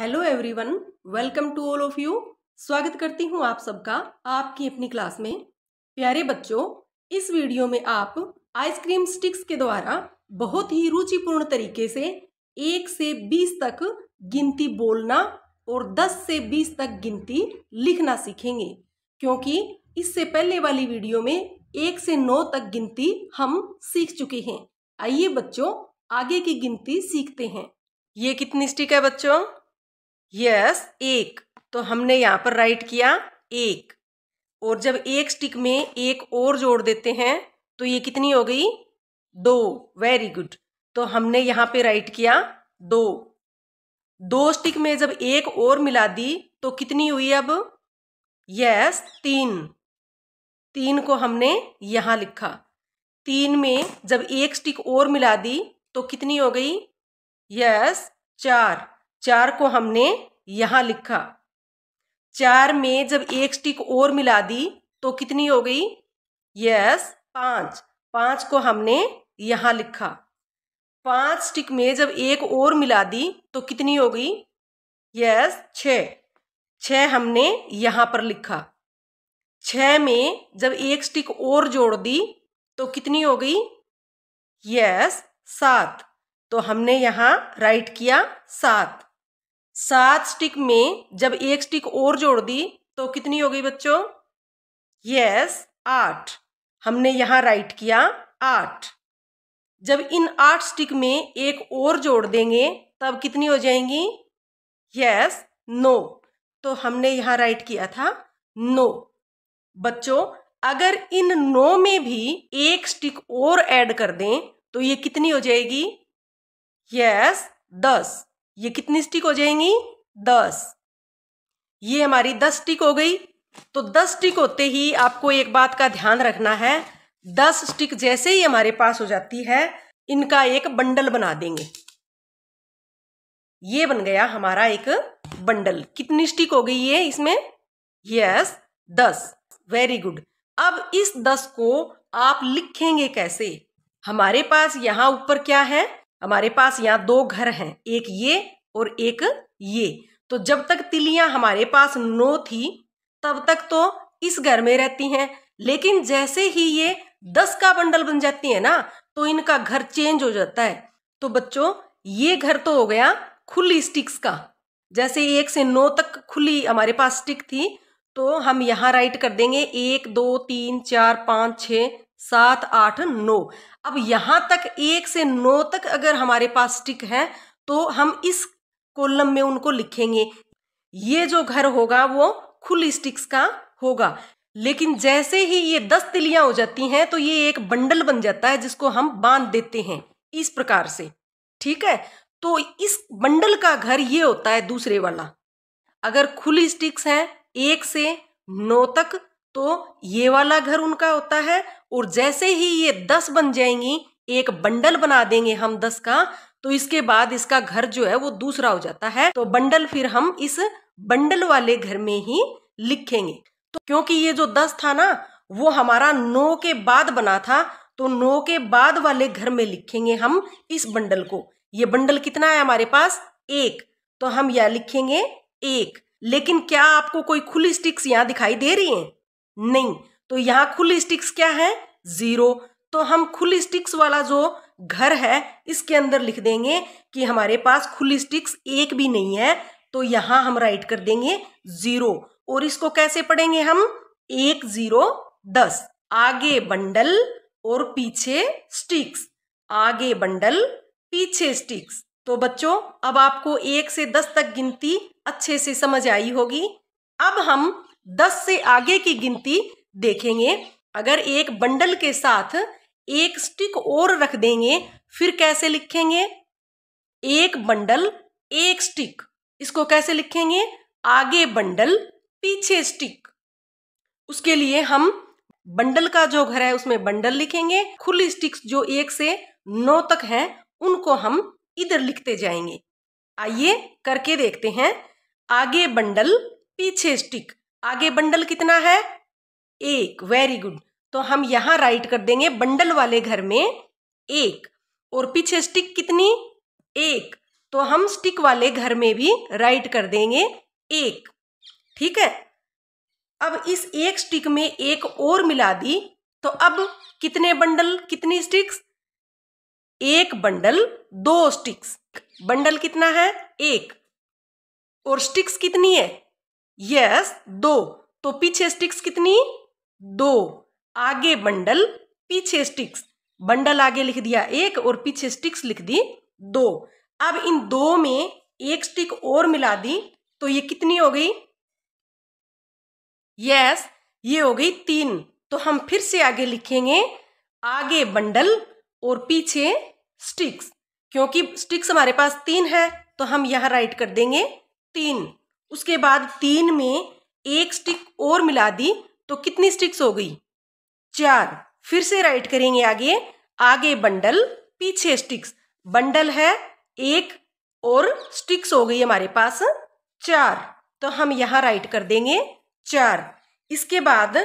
hello everyone welcome to all of you स्वागत करती हूँ आप सबका आपकी अपनी क्लास में प्यारे बच्चों इस वीडियो में आप आइसक्रीम स्टिक्स के द्वारा बहुत ही रुचिपूर्ण तरीके से एक से बीस तक गिनती बोलना और दस से बीस तक गिनती लिखना सीखेंगे क्योंकि इससे पहले वाली वीडियो में एक से नौ तक गिनती हम सीख चुके हैं आइए बच्चों आगे की गिनती सीखते हैं ये कितनी स्टिक है बच्चों यस एक तो हमने यहाँ पर राइट किया एक और जब एक स्टिक में एक और जोड़ देते हैं तो ये कितनी हो गई दो वेरी गुड तो हमने यहाँ पे राइट किया दो दो स्टिक में जब एक और मिला दी तो कितनी हुई अब यस तीन तीन को हमने यहाँ लिखा तीन में जब एक स्टिक और मिला दी तो कितनी हो गई यस चार चार को हमने यहाँ लिखा चार में जब एक स्टिक और मिला दी तो कितनी हो गई यस पाँच पाँच को हमने यहाँ लिखा पाँच स्टिक में जब एक और मिला दी तो कितनी हो गई यस छ हमने यहाँ पर लिखा छ में जब एक स्टिक और जोड़ दी तो कितनी हो गई यस सात तो हमने यहाँ राइट किया सात सात स्टिक में जब एक स्टिक और जोड़ दी तो कितनी हो गई बच्चों यस आठ हमने यहां राइट किया आठ जब इन आठ स्टिक में एक और जोड़ देंगे तब कितनी हो जाएंगी यस नो तो हमने यहाँ राइट किया था नो बच्चों अगर इन नो में भी एक स्टिक और ऐड कर दें तो ये कितनी हो जाएगी यस दस ये कितनी स्टिक हो जाएंगी दस ये हमारी दस स्टिक हो गई तो दस स्टिक होते ही आपको एक बात का ध्यान रखना है दस स्टिक जैसे ही हमारे पास हो जाती है इनका एक बंडल बना देंगे ये बन गया हमारा एक बंडल कितनी स्टिक हो गई है इसमें यस दस वेरी गुड अब इस दस को आप लिखेंगे कैसे हमारे पास यहां ऊपर क्या है हमारे पास यहां दो घर हैं एक ये और एक ये तो जब तक तिलियां हमारे पास नो थी तब तक तो इस घर में रहती हैं लेकिन जैसे ही ये दस का बंडल बन जाती है ना तो इनका घर चेंज हो जाता है तो बच्चों ये घर तो हो गया खुली स्टिक्स का जैसे एक से नौ तक खुली हमारे पास स्टिक थी तो हम यहाँ राइट कर देंगे एक दो तीन चार पाँच छ सात आठ नौ अब यहाँ तक एक से नौ तक अगर हमारे पास स्टिक है तो हम इस कॉलम में उनको लिखेंगे ये जो घर होगा वो खुल स्टिक्स का होगा लेकिन जैसे ही ये दस तिलियां हो जाती हैं तो ये एक बंडल बन जाता है जिसको हम बांध देते हैं इस प्रकार से ठीक है तो इस बंडल का घर ये होता है दूसरे वाला अगर खुली स्टिक्स हैं एक से नौ तक तो ये वाला घर उनका होता है और जैसे ही ये दस बन जाएंगी एक बंडल बना देंगे हम दस का तो इसके बाद इसका घर जो है वो दूसरा हो जाता है तो बंडल फिर हम इस बंडल वाले घर में ही लिखेंगे तो क्योंकि ये जो दस था ना वो हमारा नौ के बाद बना था तो नौ के बाद वाले घर में लिखेंगे हम इस बंडल को ये बंडल कितना है हमारे पास एक तो हम यह लिखेंगे एक लेकिन क्या आपको कोई खुली स्टिक्स यहाँ दिखाई दे रही हैं नहीं तो यहां खुली स्टिक्स क्या है जीरो तो हम खुली स्टिक्स वाला जो घर है इसके अंदर लिख देंगे कि हमारे पास खुली स्टिक्स एक भी नहीं है तो यहाँ हम राइट कर देंगे जीरो और इसको कैसे पढ़ेंगे हम एक जीरो दस आगे बंडल और पीछे स्टिक्स आगे बंडल पीछे स्टिक्स तो बच्चों अब आपको एक से दस तक गिनती अच्छे से समझ आई होगी अब हम दस से आगे की गिनती देखेंगे अगर एक बंडल के साथ एक स्टिक और रख देंगे फिर कैसे लिखेंगे एक बंडल एक स्टिक इसको कैसे लिखेंगे आगे बंडल पीछे स्टिक उसके लिए हम बंडल का जो घर है उसमें बंडल लिखेंगे खुली स्टिक्स जो एक से नौ तक हैं उनको हम इधर लिखते जाएंगे आइए करके देखते हैं आगे बंडल पीछे स्टिक आगे बंडल कितना है एक वेरी गुड तो हम यहां राइट कर देंगे बंडल वाले घर में एक और पीछे स्टिक कितनी एक तो हम स्टिक वाले घर में भी राइट कर देंगे एक ठीक है अब इस एक स्टिक में एक और मिला दी तो अब कितने बंडल कितनी स्टिक्स एक बंडल दो स्टिक्स बंडल कितना है एक और स्टिक्स कितनी है यस दो तो पीछे स्टिक्स कितनी दो आगे बंडल पीछे स्टिक्स बंडल आगे लिख दिया एक और पीछे स्टिक्स लिख दी दो अब इन दो में एक स्टिक और मिला दी तो ये कितनी हो गई यस ये हो गई तीन तो हम फिर से आगे लिखेंगे आगे बंडल और पीछे स्टिक्स क्योंकि स्टिक्स हमारे पास तीन है तो हम यहां राइट कर देंगे तीन उसके बाद तीन में एक स्टिक और मिला दी तो कितनी स्टिक्स हो गई चार फिर से राइट करेंगे आगे आगे बंडल पीछे स्टिक्स बंडल है एक और स्टिक्स हो गई हमारे पास चार तो हम यहाँ राइट कर देंगे चार इसके बाद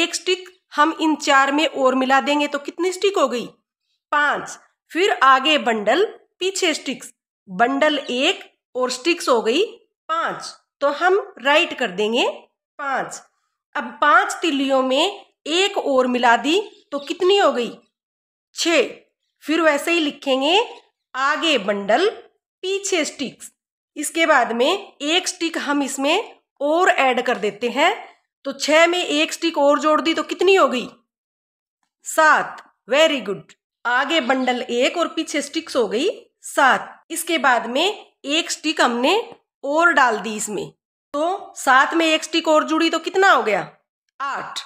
एक स्टिक हम इन चार में और मिला देंगे तो कितनी स्टिक हो गई पांच फिर आगे बंडल पीछे स्टिक्स बंडल एक और स्टिक्स हो गई पांच तो हम राइट कर देंगे पांच अब पांच तिल्लियों में एक और मिला दी तो कितनी हो गई छ फिर वैसे ही लिखेंगे आगे बंडल पीछे स्टिक्स इसके बाद में एक स्टिक हम इसमें और ऐड कर देते हैं तो छह में एक स्टिक और जोड़ दी तो कितनी हो गई सात वेरी गुड आगे बंडल एक और पीछे स्टिक्स हो गई सात इसके बाद में एक स्टिक हमने और डाल दी इसमें तो सात में एक स्टिक और जुड़ी तो कितना हो गया आठ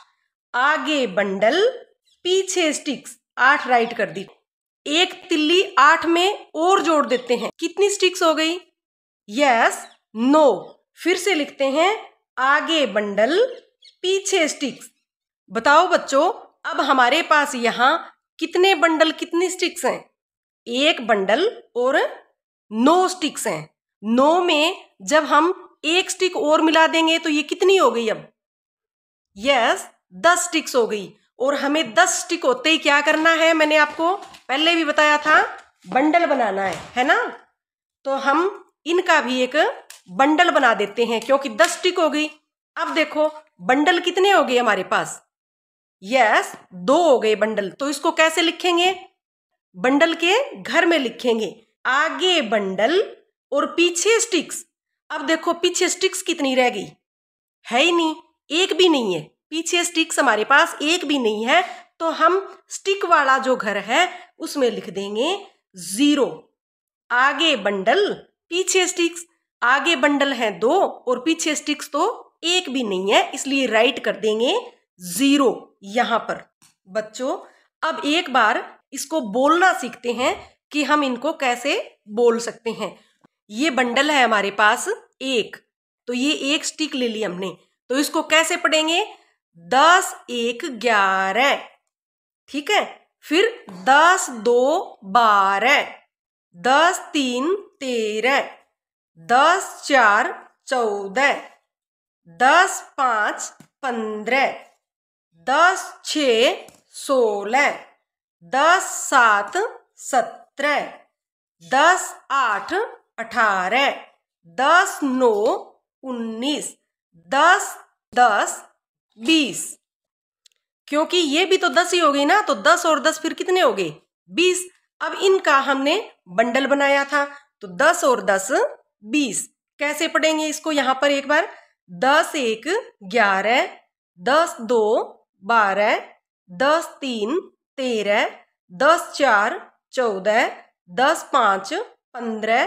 आगे बंडल पीछे स्टिक्स आठ राइट कर दी एक तिल्ली आठ में और जोड़ देते हैं कितनी स्टिक्स हो गई यस नो फिर से लिखते हैं आगे बंडल पीछे स्टिक्स बताओ बच्चों अब हमारे पास यहां कितने बंडल कितनी स्टिक्स हैं एक बंडल और नो स्टिक्स हैं नो में जब हम एक स्टिक और मिला देंगे तो ये कितनी हो गई अब यस दस टिक्स हो गई और हमें दस टिक होते ही क्या करना है मैंने आपको पहले भी बताया था बंडल बनाना है है ना तो हम इनका भी एक बंडल बना देते हैं क्योंकि दस टिक हो गई अब देखो बंडल कितने हो गए हमारे पास यस दो हो गए बंडल तो इसको कैसे लिखेंगे बंडल के घर में लिखेंगे आगे बंडल और पीछे स्टिक्स अब देखो पीछे स्टिक्स कितनी रह गई है ही नहीं एक भी नहीं है पीछे स्टिक्स हमारे पास एक भी नहीं है तो हम स्टिक वाला जो घर है उसमें लिख देंगे जीरो आगे बंडल पीछे स्टिक्स आगे बंडल है दो और पीछे स्टिक्स तो एक भी नहीं है इसलिए राइट कर देंगे जीरो यहां पर बच्चों अब एक बार इसको बोलना सीखते हैं कि हम इनको कैसे बोल सकते हैं ये बंडल है हमारे पास एक तो ये एक स्टिक ले ली हमने तो इसको कैसे पढ़ेंगे दस एक ग्यारह ठीक है फिर दस दो बारह दस तीन तेरह दस चार चौदह दस पाँच पंद्रह दस छ सोलह दस सात सत्रह दस आठ अठारह दस नौ उन्नीस दस दस बीस क्योंकि ये भी तो दस ही हो गई ना तो दस और दस फिर कितने हो गए बीस अब इनका हमने बंडल बनाया था तो दस और दस बीस कैसे पढ़ेंगे इसको यहां पर एक बार दस एक ग्यारह दस दो बारह दस तीन तेरह दस चार चौदह दस पांच पंद्रह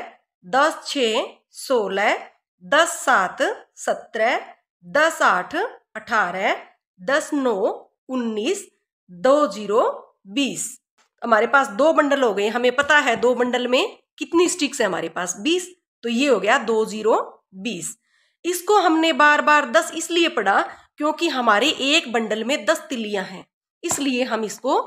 दस छ सोलह दस सात सत्रह दस आठ अठारह दस नौ उन्नीस दो जीरो बीस हमारे पास दो बंडल हो गए हमें पता है दो बंडल में कितनी स्टिक्स है हमारे पास बीस तो ये हो गया दो जीरो बीस इसको हमने बार बार दस इसलिए पढ़ा क्योंकि हमारे एक बंडल में दस तिल्लियां हैं इसलिए हम इसको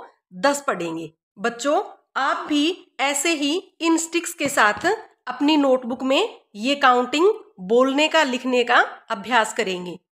दस पढ़ेंगे बच्चों आप भी ऐसे ही इन स्टिक्स के साथ अपनी नोटबुक में ये काउंटिंग बोलने का लिखने का अभ्यास करेंगे